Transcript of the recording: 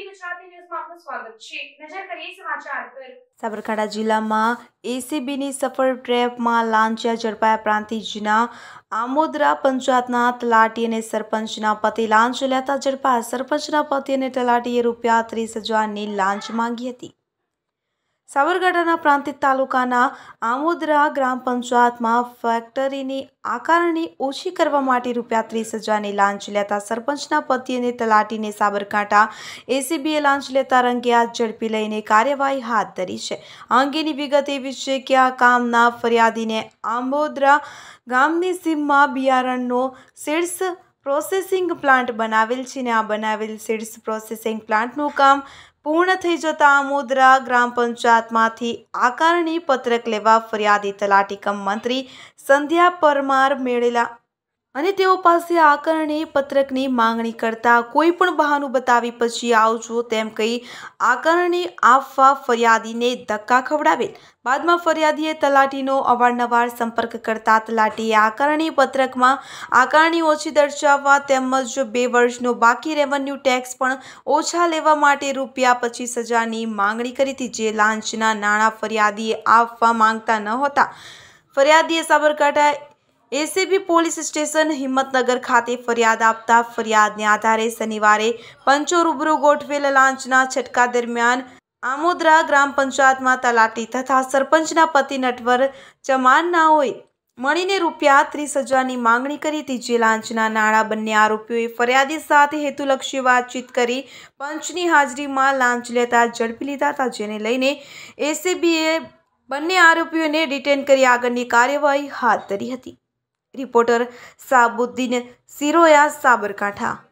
એબી સાબરકાંઠા જિલ્લામાં એસીબીની સફળ ટ્રેપમાં લાંચિયા ઝડપાયા પ્રાંતિજીના આમોદરા પંચાયતના તલાટી અને સરપંચના પતિ લાંચ લેતા ઝડપાયા સરપંચના પતિ અને તલાટીએ રૂપિયા ત્રીસ હજારની લાંચ માંગી હતી સાબરકાંઠાના પ્રાંતિક તાલુકાના આમોદરા ગ્રામ પંચાયતમાં ફેક્ટરીની આકારણી ઓછી કરવા માટે રૂપિયા ત્રીસ હજારની લાંચ લેતા સરપંચના પતિ તલાટીને સાબરકાંઠા એસીબીએ લાંચ લેતા રંગે હાથ ઝડપી લઈને કાર્યવાહી હાથ ધરી છે આ અંગેની વિગત એવી છે કે આ કામના ફરિયાદીને આંબોદરા ગામની સીમમાં બિયારણનો શીર્ષ પ્રોસેસિંગ પ્લાન્ટ બનાવેલ છે ને આ બનાવેલ સીડ્સ પ્રોસેસિંગ પ્લાન્ટનું કામ પૂર્ણ થઈ જતાં આમોદરા ગ્રામ પંચાયતમાંથી આકારણી પત્રક લેવા ફરિયાદી તલાટીકમ મંત્રી સંધ્યા પરમાર મેળેલા અને તેઓ પાસે આકરણે પત્રકની માંગણી કરતા કોઈ પણ બહાનું બતાવી પછી આવજો તેમ કહી આકરણે આપવા ફરિયાદીને ધક્કા ખવડાવેલ બાદમાં ફરિયાદીએ તલાટીનો અવારનવાર સંપર્ક કરતા તલાટીએ આકારણી પત્રકમાં આકારણી ઓછી દર્શાવવા તેમજ બે વર્ષનો બાકી રેવન્યુ ટેક્સ પણ ઓછા લેવા માટે રૂપિયા પચીસ હજારની માંગણી કરી હતી જે લાંચના નાણાં ફરિયાદીએ આપવા માંગતા નહોતા ફરિયાદીએ Sabarkantha ACB police station Himmatnagar ખાતે ફરિયાદ આપતા ફરિયાદને આધારે શનિવારે પંચો રૂબરૂ ગોઠવેલ લાંચના છટકા દરમિયાન આમોદરા ગ્રામ પંચાયતમાં તલાટી તથા સરપંચના પતિ નટવર ચમાનનાઓએ મળીને રૂપિયા ત્રીસ હજારની માંગણી કરી હતી જે લાંચના નાણાં બંને આરોપીઓએ ફરિયાદી સાથે હેતુલક્ષી વાતચીત કરી પંચની હાજરીમાં લાંચ લેતા ઝડપી લીધા હતા જેને લઈને એસીબીએ બંને આરોપીઓને ડિટેન કરી આગળની કાર્યવાહી હાથ ધરી હતી રિપોર્ટર સાબુદ્દીન સિરોયા સાબરકાંઠા